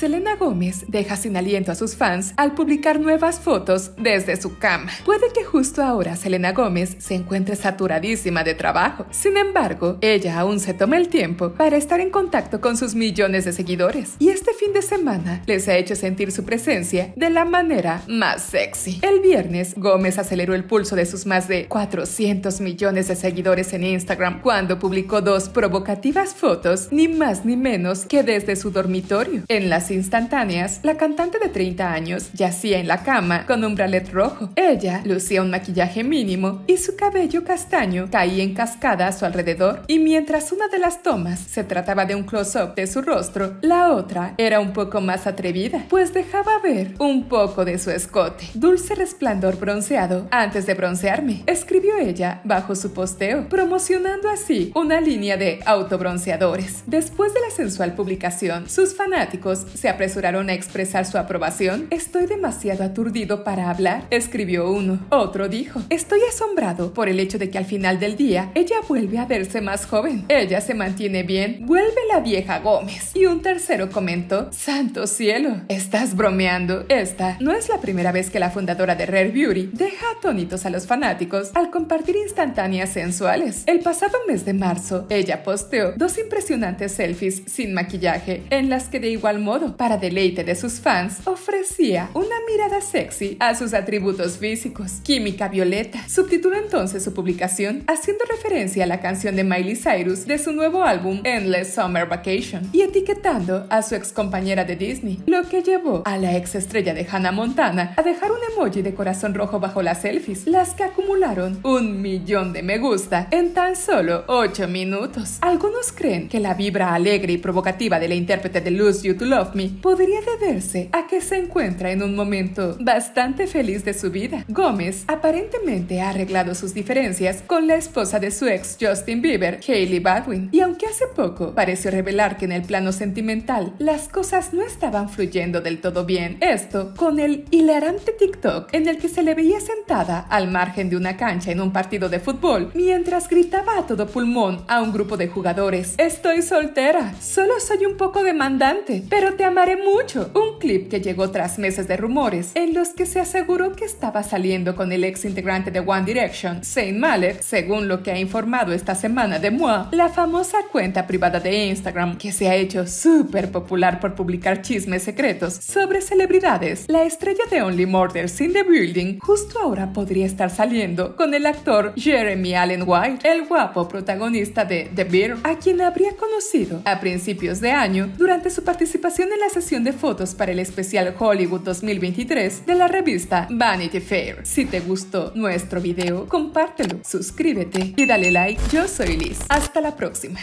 Selena Gómez deja sin aliento a sus fans al publicar nuevas fotos desde su cama. Puede que justo ahora Selena Gómez se encuentre saturadísima de trabajo. Sin embargo, ella aún se toma el tiempo para estar en contacto con sus millones de seguidores. Y este fin de semana les ha hecho sentir su presencia de la manera más sexy. El viernes, Gómez aceleró el pulso de sus más de 400 millones de seguidores en Instagram cuando publicó dos provocativas fotos, ni más ni menos que desde su dormitorio. En las instantáneas, la cantante de 30 años yacía en la cama con un bralet rojo. Ella lucía un maquillaje mínimo y su cabello castaño caía en cascada a su alrededor, y mientras una de las tomas se trataba de un close-up de su rostro, la otra era un poco más atrevida, pues dejaba ver un poco de su escote. Dulce resplandor bronceado antes de broncearme, escribió ella bajo su posteo, promocionando así una línea de autobronceadores. Después de la sensual publicación, sus fanáticos se apresuraron a expresar su aprobación. Estoy demasiado aturdido para hablar, escribió uno. Otro dijo, estoy asombrado por el hecho de que al final del día ella vuelve a verse más joven. Ella se mantiene bien, vuelve la vieja Gómez. Y un tercero comentó, santo cielo, estás bromeando. Esta no es la primera vez que la fundadora de Rare Beauty deja atónitos a los fanáticos al compartir instantáneas sensuales. El pasado mes de marzo, ella posteó dos impresionantes selfies sin maquillaje en las que de igual modo para deleite de sus fans, ofrecía una mirada sexy a sus atributos físicos. Química Violeta subtituló entonces su publicación haciendo referencia a la canción de Miley Cyrus de su nuevo álbum Endless Summer Vacation y etiquetando a su ex compañera de Disney, lo que llevó a la ex estrella de Hannah Montana a dejar un emoji de corazón rojo bajo las selfies, las que acumularon un millón de me gusta en tan solo 8 minutos. Algunos creen que la vibra alegre y provocativa de la intérprete de Lose You to Love podría deberse a que se encuentra en un momento bastante feliz de su vida. Gómez aparentemente ha arreglado sus diferencias con la esposa de su ex Justin Bieber, Hailey Baldwin, y aunque hace poco pareció revelar que en el plano sentimental las cosas no estaban fluyendo del todo bien, esto con el hilarante TikTok en el que se le veía sentada al margen de una cancha en un partido de fútbol mientras gritaba a todo pulmón a un grupo de jugadores, estoy soltera, solo soy un poco demandante, pero te Amaré Mucho, un clip que llegó tras meses de rumores en los que se aseguró que estaba saliendo con el ex integrante de One Direction, Zayn Malek, según lo que ha informado esta semana de Moi, la famosa cuenta privada de Instagram que se ha hecho súper popular por publicar chismes secretos sobre celebridades. La estrella de Only Murders in the Building justo ahora podría estar saliendo con el actor Jeremy Allen White, el guapo protagonista de The Bear, a quien habría conocido a principios de año durante su participación en la sesión de fotos para el especial Hollywood 2023 de la revista Vanity Fair. Si te gustó nuestro video, compártelo, suscríbete y dale like. Yo soy Liz. Hasta la próxima.